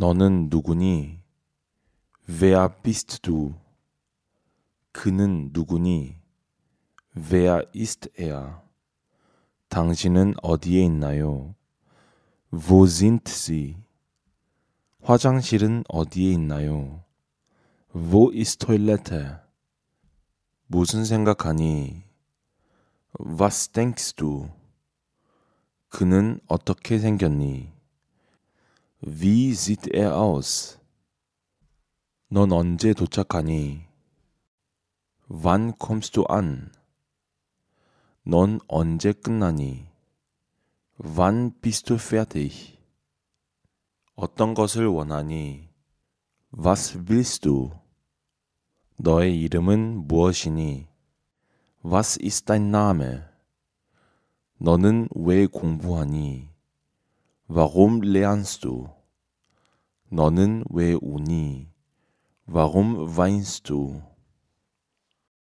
너는 누구니? Wer bist du? 그는 누구니? Wer ist er? 당신은 어디에 있나요? Wo sind sie? 화장실은 어디에 있나요? Wo ist Toilette? 무슨 생각하니? Was denkst du? 그는 어떻게 생겼니? Wie sieht er aus? 넌 언제 도착하니? Wann kommst du an? 넌 언제 끝나니? Wann bist du fertig? 어떤 것을 원하니? Was willst du? 너의 이름은 무엇이니? Was ist dein Name? 너는 왜 공부하니? Warum lernst du? 너는 왜 우니? Warum weinst du?